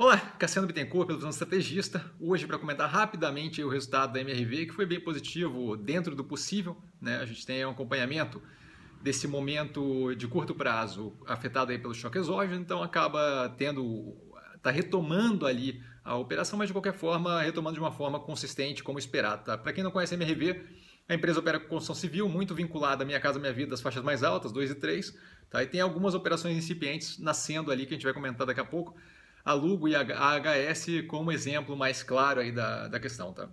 Olá, Cassiano Bittencourt, pelo Estrategista. Hoje, para comentar rapidamente o resultado da MRV, que foi bem positivo dentro do possível. Né? A gente tem um acompanhamento desse momento de curto prazo afetado aí pelo choque exógeno, então acaba tendo, está retomando ali a operação, mas de qualquer forma, retomando de uma forma consistente, como esperado. Tá? Para quem não conhece a MRV, a empresa opera com construção civil, muito vinculada à Minha Casa Minha Vida, das faixas mais altas, 2 e 3. Tá? E tem algumas operações incipientes nascendo ali, que a gente vai comentar daqui a pouco a Lugo e a AHS como exemplo mais claro aí da, da questão, tá?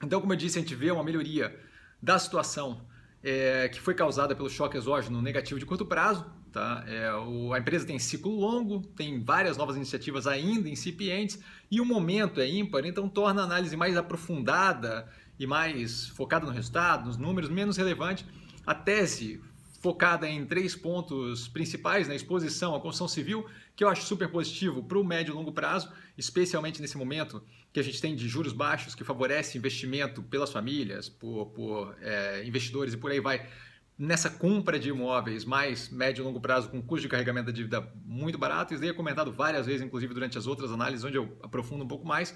Então, como eu disse, a gente vê uma melhoria da situação é, que foi causada pelo choque exógeno negativo de curto prazo. Tá? É, o, a empresa tem ciclo longo, tem várias novas iniciativas ainda incipientes e o momento é ímpar, então torna a análise mais aprofundada e mais focada no resultado, nos números, menos relevante. A tese focada em três pontos principais, na né? exposição, a construção civil, que eu acho super positivo para o médio e longo prazo, especialmente nesse momento que a gente tem de juros baixos, que favorece investimento pelas famílias, por, por é, investidores e por aí vai. Nessa compra de imóveis mais médio e longo prazo, com custo de carregamento da dívida muito barato, isso daí é comentado várias vezes, inclusive durante as outras análises, onde eu aprofundo um pouco mais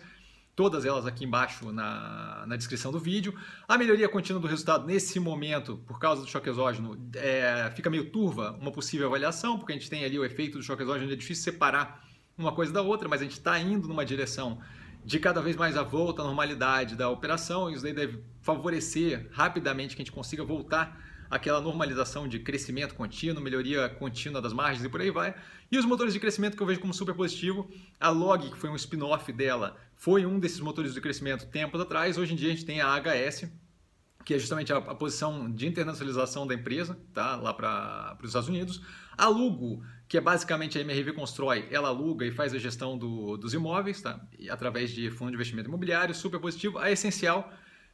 todas elas aqui embaixo na, na descrição do vídeo. A melhoria contínua do resultado nesse momento, por causa do choque exógeno, é, fica meio turva uma possível avaliação, porque a gente tem ali o efeito do choque exógeno, é difícil separar uma coisa da outra, mas a gente está indo numa direção de cada vez mais a volta à normalidade da operação, e isso daí deve favorecer rapidamente que a gente consiga voltar aquela normalização de crescimento contínuo, melhoria contínua das margens e por aí vai. E os motores de crescimento que eu vejo como super positivo, a Log, que foi um spin-off dela, foi um desses motores de crescimento tempos atrás. Hoje em dia a gente tem a HS, que é justamente a, a posição de internacionalização da empresa, tá? lá para os Estados Unidos. A Lugo, que é basicamente a MRV Constrói, ela aluga e faz a gestão do, dos imóveis, tá? E através de fundo de investimento imobiliário, super positivo. A Essencial,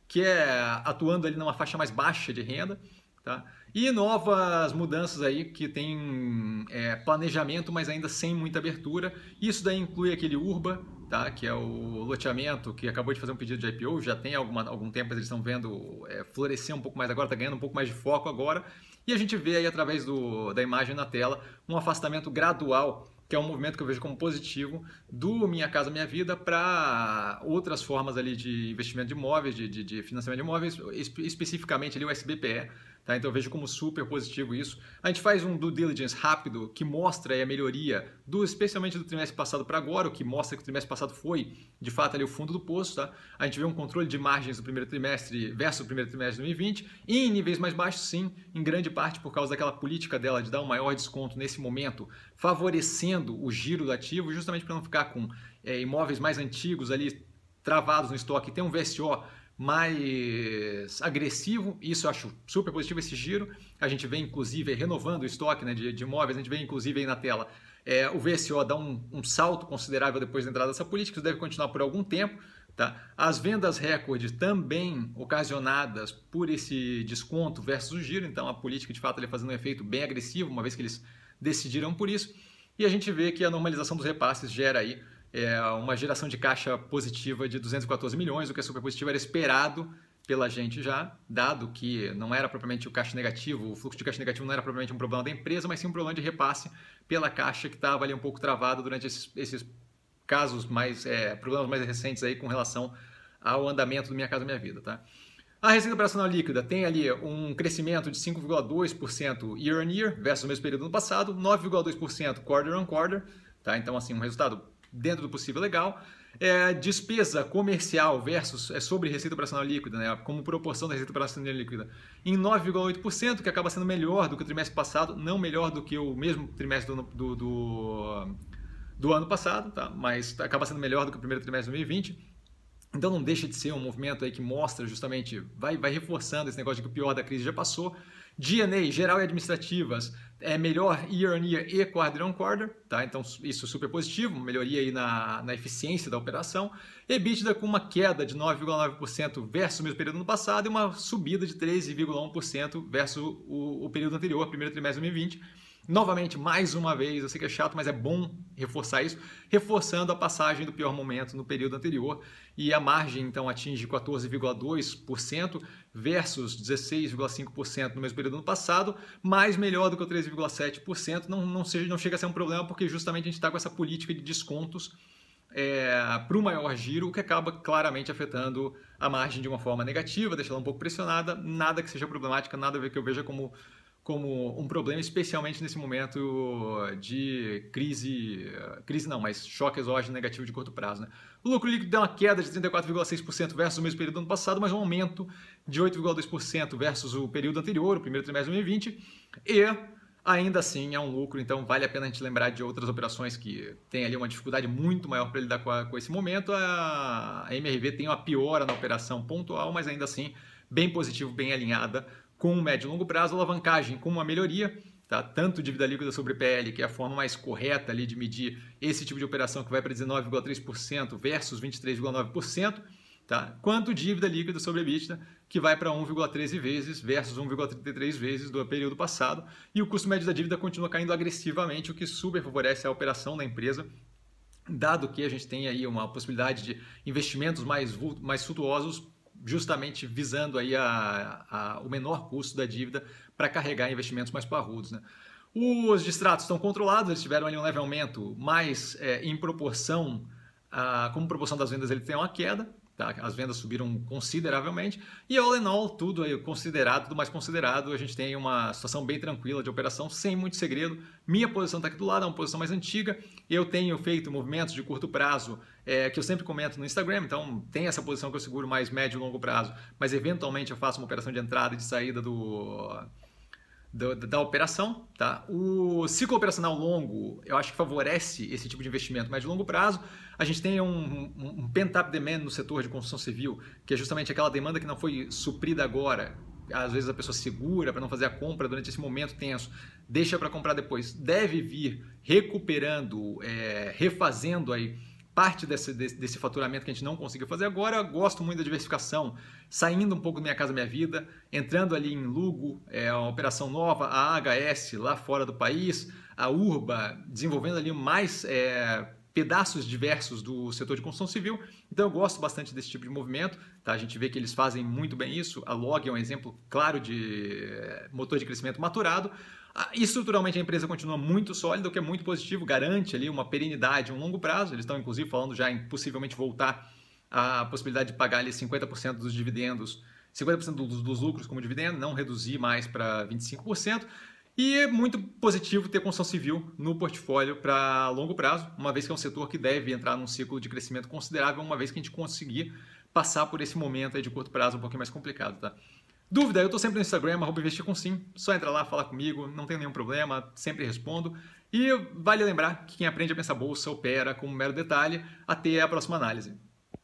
que é atuando ali numa faixa mais baixa de renda. Tá? E novas mudanças aí que tem é, planejamento, mas ainda sem muita abertura. Isso daí inclui aquele Urba, tá? que é o loteamento que acabou de fazer um pedido de IPO, já tem alguma, algum tempo, mas eles estão vendo é, florescer um pouco mais agora, está ganhando um pouco mais de foco agora. E a gente vê aí através do, da imagem na tela um afastamento gradual que é um movimento que eu vejo como positivo do Minha Casa Minha Vida para outras formas ali de investimento de imóveis, de, de, de financiamento de imóveis, espe especificamente ali o SBPE, Tá? Então eu vejo como super positivo isso. A gente faz um due diligence rápido que mostra a melhoria, do, especialmente do trimestre passado para agora, o que mostra que o trimestre passado foi de fato ali o fundo do poço. Tá? A gente vê um controle de margens do primeiro trimestre versus o primeiro trimestre de 2020 e em níveis mais baixos, sim, em grande parte por causa daquela política dela de dar um maior desconto nesse momento, favorecendo o giro do ativo, justamente para não ficar com é, imóveis mais antigos ali travados no estoque, tem um VSO mais agressivo, isso eu acho super positivo esse giro. A gente vê, inclusive, renovando o estoque né, de, de imóveis, a gente vê, inclusive, aí na tela, é, o VSO dá um, um, salto considerável depois da entrada dessa política, isso deve continuar por algum tempo. Tá? As vendas recorde também ocasionadas por esse desconto versus o giro, então a política, de fato, ele fazendo um efeito bem agressivo, uma vez que eles decidiram por isso. E a gente vê que a normalização dos repasses gera aí é, uma geração de caixa positiva de 214 milhões, o que é super positivo, era esperado pela gente já, dado que não era propriamente o caixa negativo, o fluxo de caixa negativo não era propriamente um problema da empresa, mas sim um problema de repasse pela caixa que estava ali um pouco travada durante esses, esses casos mais, é, problemas mais recentes aí com relação ao andamento do Minha Casa Minha Vida, tá? A receita operacional líquida tem ali um crescimento de 5,2% year on year versus o mesmo período do ano passado, 9,2% quarter on quarter, tá? Então assim, um resultado dentro do possível legal. É, despesa comercial versus é sobre receita operacional líquida, né? como proporção da receita operacional líquida, em 9,8%, que acaba sendo melhor do que o trimestre passado, não melhor do que o mesmo trimestre do, do, do, do ano passado, tá? mas acaba sendo melhor do que o primeiro trimestre de 2020. Então não deixa de ser um movimento aí que mostra justamente, vai, vai reforçando esse negócio de que o pior da crise já passou. DNA, geral e administrativas, é melhor year on year e quarter on quarter, tá? Então isso super positivo, melhoria aí na, na eficiência da operação. EBITDA com uma queda de 9,9% versus o mesmo período ano passado e uma subida de 13,1% versus o, o período anterior, primeiro trimestre de 2020. Novamente, mais uma vez, eu sei que é chato, mas é bom reforçar isso, reforçando a passagem do pior momento no período anterior e a margem então atinge 14,2% versus 16,5% no mesmo período do ano passado, mais melhor do que o 13,7%. Não, não, não chega a ser um problema porque justamente a gente está com essa política de descontos é, para o maior giro, o que acaba claramente afetando a margem de uma forma negativa, deixando ela um pouco pressionada. Nada que seja problemática, nada a ver que eu veja como como um problema, especialmente nesse momento de crise, crise não, mas choque exógeno negativo de curto prazo. Né? O lucro líquido deu uma queda de 34,6% versus o mesmo período do ano passado, mas um aumento de 8,2% versus o período anterior, o primeiro trimestre de 2020, e ainda assim é um lucro, então vale a pena a gente lembrar de outras operações que tem ali uma dificuldade muito maior para lidar com, a, com esse momento. A, a MRV tem uma piora na operação pontual, mas ainda assim bem positivo, bem alinhada com um médio e longo prazo, alavancagem com uma melhoria, tá? tanto dívida líquida sobre PL, que é a forma mais correta ali de medir esse tipo de operação que vai para 19,3% versus 23,9%, tá? quanto dívida líquida sobre EBITDA, que vai para 1,13 vezes versus 1,33 vezes do período passado, e o custo médio da dívida continua caindo agressivamente, o que super favorece a operação da empresa, dado que a gente tem aí uma possibilidade de investimentos mais, mais frutuosos justamente visando aí a, a, o menor custo da dívida para carregar investimentos mais parrudos. Né? Os distratos estão controlados, eles tiveram ali um leve aumento, mas é, em proporção, a, ah, como proporção das vendas, ele tem uma queda. Tá? As vendas subiram consideravelmente. E all in all, tudo aí considerado, tudo mais considerado, a gente tem uma situação bem tranquila de operação, sem muito segredo. Minha posição está aqui do lado, é uma posição mais antiga. Eu tenho feito movimentos de curto prazo é, que eu sempre comento no Instagram, então tem essa posição que eu seguro mais médio e longo prazo, mas eventualmente eu faço uma operação de entrada e de saída do da, da, operação. Tá? O ciclo operacional longo, eu acho que favorece esse tipo de investimento mas de longo prazo. A gente tem um, um, um pent-up demand no setor de construção civil, que é justamente aquela demanda que não foi suprida agora. Às vezes a pessoa segura para não fazer a compra durante esse momento tenso, deixa para comprar depois. Deve vir recuperando, é, refazendo aí parte desse, desse, desse, faturamento que a gente não conseguiu fazer agora. Eu gosto muito da diversificação, saindo um pouco da Minha Casa Minha Vida, entrando ali em Lugo, é uma operação nova, a AHS lá fora do país, a Urba, desenvolvendo ali mais é, pedaços diversos do setor de construção civil. Então eu gosto bastante desse tipo de movimento. Tá? A gente vê que eles fazem muito bem isso. A Log é um exemplo claro de é, motor de crescimento maturado. Estruturalmente a empresa continua muito sólida, o que é muito positivo, garante ali uma perenidade, um longo prazo. Eles estão inclusive falando já em possivelmente voltar à possibilidade de pagar ali 50% dos dividendos, 50% dos, dos lucros como dividendo, não reduzir mais para 25%. E é muito positivo ter construção civil no portfólio para longo prazo, uma vez que é um setor que deve entrar num ciclo de crescimento considerável, uma vez que a gente conseguir passar por esse momento de curto prazo um pouquinho mais complicado, tá? Dúvida, eu estou sempre no Instagram, arroba investir com sim. Só entra lá, fala comigo, não tem nenhum problema, sempre respondo. E vale lembrar que quem aprende a pensar bolsa opera como um mero detalhe até a próxima análise.